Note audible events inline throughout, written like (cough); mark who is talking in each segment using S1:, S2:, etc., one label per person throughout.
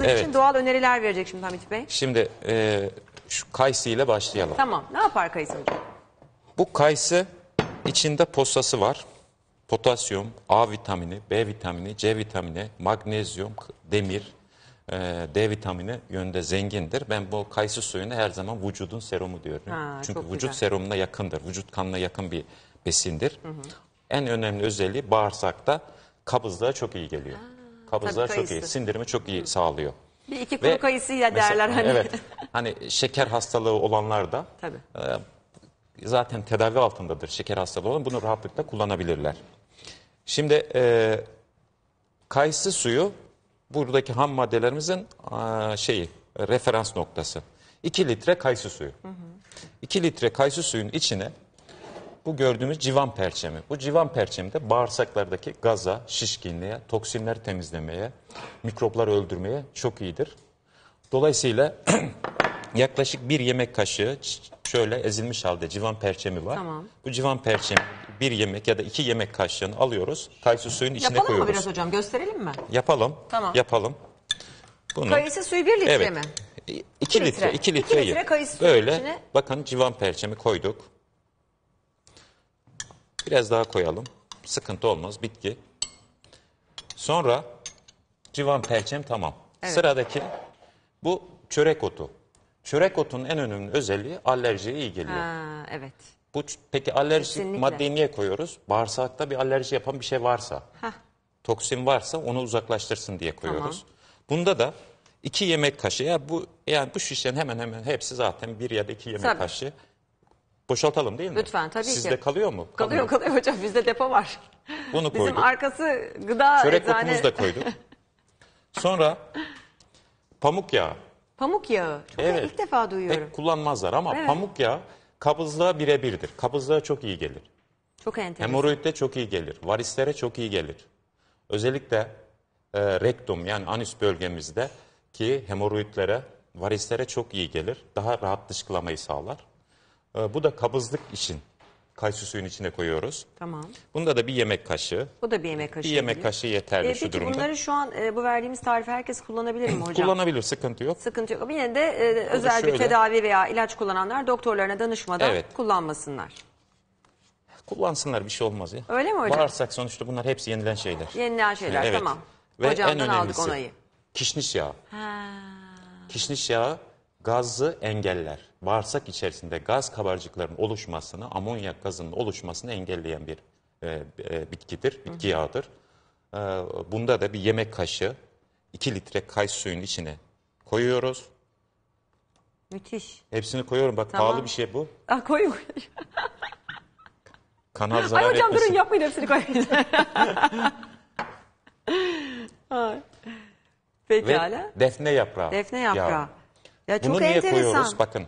S1: hızlı Evet. için doğal öneriler verecek şimdi Hamit Bey.
S2: Şimdi e, şu kayısı ile başlayalım.
S1: Tamam. Ne yapar Kayısı hocam?
S2: Bu kayısı içinde postası var. Potasyum, A vitamini, B vitamini, C vitamini, magnezyum, demir, e, D vitamini yönde zengindir. Ben bu kayısı suyunu her zaman vücudun serumu diyorum. Ha, Çünkü çok vücut güzel. serumuna yakındır. Vücut kanına yakın bir besindir. En önemli özelliği bağırsakta kabızlığa çok iyi geliyor. Kabızlar çok iyi. Sindirimi çok iyi sağlıyor.
S1: Bir iki kuru kayısı ya derler hani. Evet.
S2: Hani şeker hastalığı olanlar da Tabii. e, zaten tedavi altındadır. Şeker hastalığı olan bunu rahatlıkla kullanabilirler. Şimdi e, kayısı suyu buradaki ham maddelerimizin e, şeyi referans noktası. 2 litre kayısı suyu. 2 litre kayısı suyun içine bu gördüğümüz civan perçemi. Bu civan perçemi de bağırsaklardaki gaza, şişkinliğe, toksinler temizlemeye, mikropları öldürmeye çok iyidir. Dolayısıyla (clears throat) yaklaşık bir yemek kaşığı şöyle ezilmiş halde civan perçemi var. Tamam. Bu civan perçemi bir yemek ya da iki yemek kaşığını alıyoruz. Kayısı suyun içine yapalım koyuyoruz. Yapalım mı biraz
S1: hocam gösterelim mi?
S2: Yapalım. Tamam. Yapalım. Bunu, kayısı suyu bir litre evet, mi? 2 İki litre, İki litre, İki litre kayısı suyu Böyle, Bakın civan perçemi koyduk. Biraz daha koyalım. Sıkıntı olmaz. Bitki. Sonra civan pelçem tamam. Evet. Sıradaki bu çörek otu. Çörek otunun en önemli özelliği alerjiye iyi geliyor.
S1: Ha, evet.
S2: Bu peki alerji Kesinlikle. maddeyi niye koyuyoruz? Bağırsakta bir alerji yapan bir şey varsa. Heh. Toksin varsa onu uzaklaştırsın diye koyuyoruz. Tamam. Bunda da iki yemek kaşığı ya bu yani bu şişenin hemen hemen hepsi zaten bir ya da iki yemek Tabii. kaşığı. Boşaltalım değil mi? Lütfen tabii Sizde ki. Sizde kalıyor mu? Kalıyor
S1: kalıyor hocam bizde depo var. Bunu koyduk. Bizim arkası gıda Çörek eczane. Çörek da koyduk.
S2: Sonra pamuk yağı.
S1: Pamuk yağı. Çok evet. ilk defa duyuyorum. Pek
S2: kullanmazlar ama evet. pamuk yağı kabızlığa birebirdir. Kabızlığa çok iyi gelir. Çok enteresan. Hemoroidde çok iyi gelir. Varislere çok iyi gelir. Özellikle e, rektum yani anüs bölgemizde ki hemoroidlere, varislere çok iyi gelir. Daha rahat dışkılamayı sağlar. E, bu da kabızlık için kayısı suyun içine koyuyoruz. Tamam. Bunda da bir yemek kaşığı.
S1: Bu da bir yemek kaşığı. Bir yemek gibi. kaşığı
S2: yeterli e, peki şu durumda. bunları
S1: şu an e, bu verdiğimiz tarifi herkes kullanabilir mi hocam? Kullanabilir,
S2: sıkıntı yok. Sıkıntı yok.
S1: Yine de e, özel şöyle, bir tedavi veya ilaç kullananlar doktorlarına danışmadan evet. kullanmasınlar.
S2: Kullansınlar bir şey olmaz ya. Öyle mi hocam? Bağırsak sonuçta bunlar hepsi yenilen şeyler. Yenilen şeyler evet. tamam. Ve Hocamdan en önemlisi, aldık onayı. Kişniş yağı. Ha. Kişniş yağı gazı engeller. Bağırsak içerisinde gaz kabarcıklarının oluşmasını, amonyak gazının oluşmasını engelleyen bir e, e, bitkidir, bitki Hı. yağıdır. E, bunda da bir yemek kaşığı 2 litre kayısı suyun içine koyuyoruz. Müthiş. Hepsini koyuyorum bak tamam. pahalı bir şey bu. (laughs) Ah koy. (laughs) Kanal zarar Ay hocam etmesin. durun yapmayın
S1: hepsini koyun. (laughs) Pekala. Ve defne yaprağı. Defne yaprağı. Yağı.
S2: Ya çok Bunu niye enteresan. koyuyoruz? Bakın.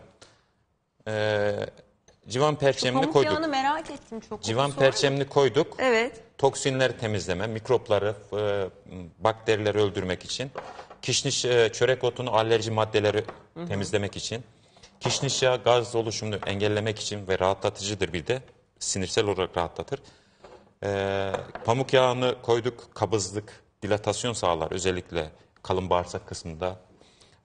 S2: Ee, civan perçemini Şu koyduk.
S1: merak ettim çok. Civan
S2: perçemini koyduk. Evet. Toksinleri temizleme, mikropları, e, bakterileri öldürmek için. Kişniş e, çörek otunu alerji maddeleri Hı -hı. temizlemek için. Kişniş yağı gaz oluşumunu engellemek için ve rahatlatıcıdır bir de. Sinirsel olarak rahatlatır. E, pamuk yağını koyduk. Kabızlık, dilatasyon sağlar özellikle kalın bağırsak kısmında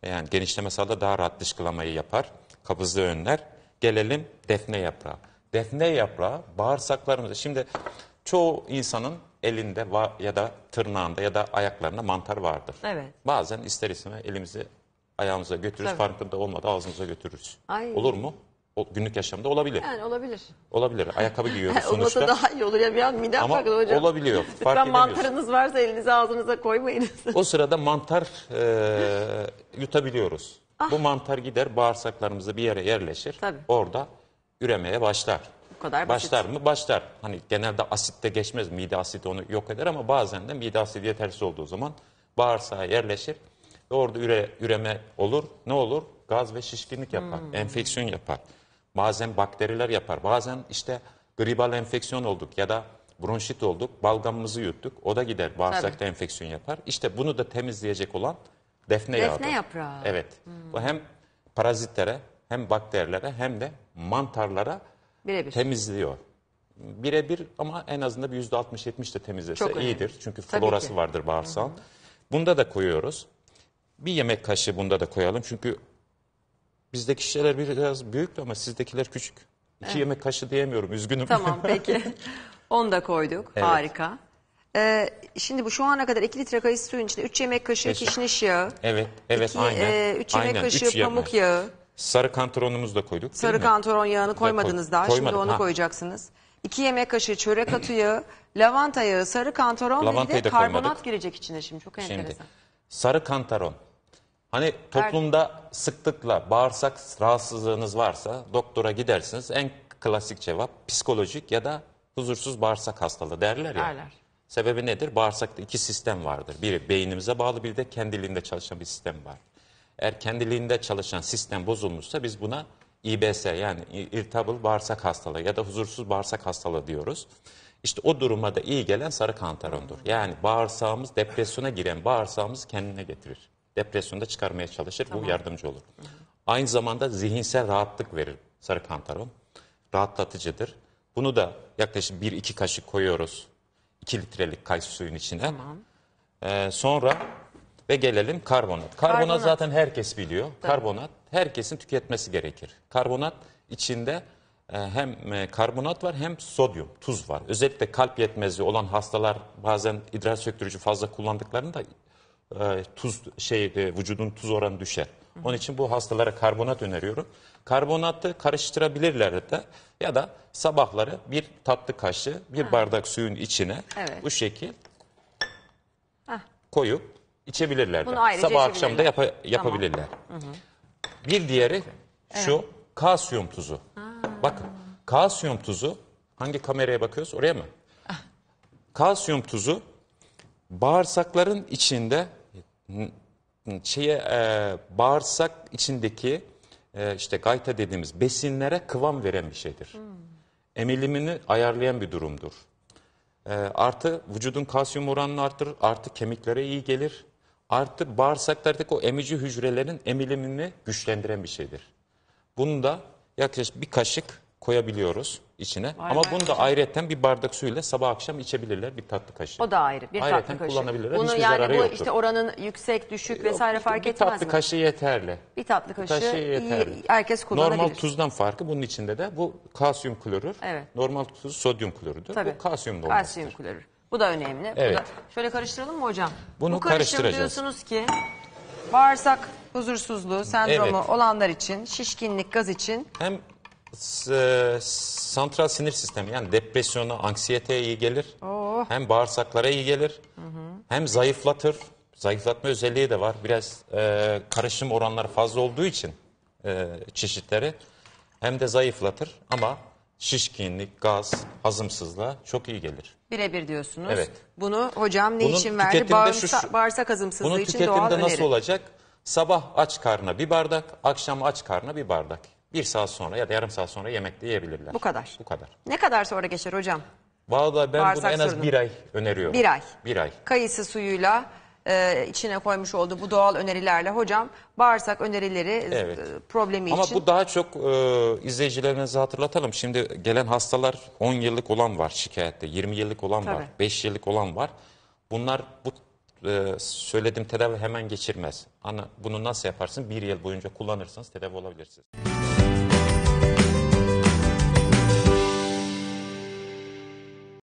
S2: yani genişleme sağda daha rahat dışkılamayı yapar. Kabızlığı önler. Gelelim defne yaprağı. Defne yaprağı bağırsaklarımızda. Şimdi çoğu insanın elinde ya da tırnağında ya da ayaklarında mantar vardır. Evet. Bazen ister istemez elimizi ayağımıza götürürüz. Tabii. Farkında olmadı ağzımıza götürürüz. Ay. Olur mu? o günlük yaşamda olabilir. Yani olabilir. Olabilir. Ayakkabı giyiyoruz (laughs) sonuçta. Olmasa daha
S1: iyi olur ya bir an midem Ama bakın hocam. olabiliyor.
S2: (laughs) Fark Lütfen mantarınız
S1: varsa elinize ağzınıza koymayınız.
S2: o sırada mantar e, yutabiliyoruz. Ah. Bu mantar gider bağırsaklarımızda bir yere yerleşir. Tabii. Orada üremeye başlar. Bu kadar basit. Başlar mı? Başlar. Hani genelde asitte geçmez. Mide asit onu yok eder ama bazen de mide asidi yetersiz olduğu zaman bağırsağa yerleşir. Ve orada üre, üreme olur. Ne olur? Gaz ve şişkinlik yapar. Hmm. Enfeksiyon yapar. Bazen bakteriler yapar. Bazen işte gribal enfeksiyon olduk ya da bronşit olduk. Balgamımızı yuttuk. O da gider bağırsakta Tabii. enfeksiyon yapar. İşte bunu da temizleyecek olan defne, defne yağıdır. yaprağı. Evet. Hmm. Bu hem parazitlere hem bakterilere hem de mantarlara
S1: Birebir. temizliyor.
S2: Birebir ama en azından bir %60-70 de temizlese iyidir. Çünkü florası vardır bağırsağın. Hı Bunda da koyuyoruz. Bir yemek kaşığı bunda da koyalım. Çünkü Bizdeki şişeler biraz büyük ama sizdekiler küçük. İki evet. yemek kaşığı diyemiyorum üzgünüm. Tamam peki.
S1: (laughs) Onu da koyduk. Evet. Harika. Ee, şimdi bu şu ana kadar 2 litre kayısı suyun içinde 3 yemek kaşığı Eşim. kişniş yağı.
S2: Evet, evet iki, aynen. 3 e, üç yemek aynen. kaşığı üç pamuk yemek. yağı. Sarı kantaronumuzu da koyduk. Sarı kantaron yağını koymadınız da koy, daha. Koymadım, şimdi onu ha.
S1: koyacaksınız. 2 yemek kaşığı çörek atı yağı, lavanta yağı, sarı kantaron Lavantayı ve bir de karbonat koymadık. girecek içine şimdi. Çok enteresan. Şimdi,
S2: sarı kantaron, Hani toplumda sıklıkla bağırsak rahatsızlığınız varsa doktora gidersiniz. En klasik cevap psikolojik ya da huzursuz bağırsak hastalığı derler ya. Derler. Sebebi nedir? Bağırsakta iki sistem vardır. Biri beynimize bağlı bir de kendiliğinde çalışan bir sistem var. Eğer kendiliğinde çalışan sistem bozulmuşsa biz buna IBS yani irritable bağırsak hastalığı ya da huzursuz bağırsak hastalığı diyoruz. İşte o duruma da iyi gelen sarı kantarondur. Yani bağırsağımız depresyona giren bağırsağımız kendine getirir depresyonda çıkarmaya çalışır. Tamam. Bu yardımcı olur. Hı hı. Aynı zamanda zihinsel rahatlık verir sarı kantaron. Rahatlatıcıdır. Bunu da yaklaşık 1-2 kaşık koyuyoruz 2 litrelik kayısı suyun içine. Tamam. Ee, sonra ve gelelim karbonat. Karbonat, karbonat. zaten herkes biliyor. Tabii. Karbonat herkesin tüketmesi gerekir. Karbonat içinde e, hem e, karbonat var hem sodyum, tuz var. Özellikle kalp yetmezliği olan hastalar bazen idrar söktürücü fazla kullandıklarında e, tuz şey e, vücudun tuz oranı düşer. Onun için bu hastalara karbonat öneriyorum. Karbonatı karıştırabilirler de ya da sabahları bir tatlı kaşığı bir ha. bardak suyun içine Evet. bu şekil Hah. koyup içebilirler. de. Sabah akşam da içebilirler. yapa- yapabilirler. Bir diğeri şu kalsiyum tuzu. Bakın kalsiyum tuzu hangi kameraya bakıyoruz oraya mı? Ah. Kalsiyum tuzu bağırsakların içinde şeye e, bağırsak içindeki e, işte gayta dediğimiz besinlere kıvam veren bir şeydir. Hmm. Emilimini ayarlayan bir durumdur. E, artı vücudun kalsiyum oranını artırır, artı kemiklere iyi gelir. Artı bağırsaklardaki o emici hücrelerin emilimini güçlendiren bir şeydir. Bunu da yaklaşık bir kaşık koyabiliyoruz içine. Vay Ama vay bunu da ayrıyetten bir bardak suyla sabah akşam içebilirler bir tatlı kaşığı. O
S1: da ayrı bir ayrıyetten tatlı kaşığı. kullanabilirler. Bunu yani bu yoktur. işte oranın yüksek, düşük vesaire fark bir etmez tatlı kaşığı
S2: yeterli.
S1: bir tatlı kaşığı, kaşığı yeterli. herkes kullanabilir. Normal
S2: tuzdan farkı bunun içinde de bu kalsiyum klorür. Evet. Normal tuz sodyum klorürdür. Tabii. Bu kalsiyum dolmasıdır. Kalsiyum klorür.
S1: Bu da önemli. Bu Evet. da- şöyle karıştıralım mı hocam? Bunu bu karışım karıştıracağız. diyorsunuz ki bağırsak huzursuzluğu sendromu Evet. olanlar için, şişkinlik, gaz için Hem
S2: santral sinir sistemi yani depresyona, anksiyeteye iyi gelir. Oh. Hem bağırsaklara iyi gelir. Hı hı. Hem zayıflatır. Zayıflatma özelliği de var. Biraz e, karışım oranları fazla olduğu için e, çeşitleri hem de zayıflatır ama şişkinlik, gaz, hazımsızlığa çok iyi gelir.
S1: Birebir diyorsunuz. Evet. Bunu hocam ne Bunun için verdi? Bağırsa, şu, bağırsak hazımsızlığı için doğal öneri. Bunun tüketimde nasıl olacak?
S2: Sabah aç karnına bir bardak, akşam aç karnına bir bardak bir saat sonra ya da yarım saat sonra yemekte yiyebilirler. Bu kadar. Bu kadar.
S1: Ne kadar sonra geçer hocam?
S2: Valla ben Bağırsak bunu en az sorunu. bir ay öneriyorum. Bir ay. Bir ay.
S1: Kayısı suyuyla e, içine koymuş olduğu bu doğal önerilerle hocam bağırsak önerileri e, Evet. e, problemi Ama için. bu
S2: daha çok e, izleyicilerimize hatırlatalım. Şimdi gelen hastalar 10 yıllık olan var şikayette, 20 yıllık olan Tabii. var, 5 yıllık olan var. Bunlar bu e, söylediğim tedavi hemen geçirmez. Ana, bunu nasıl yaparsın? Bir yıl boyunca kullanırsanız tedavi olabilirsiniz.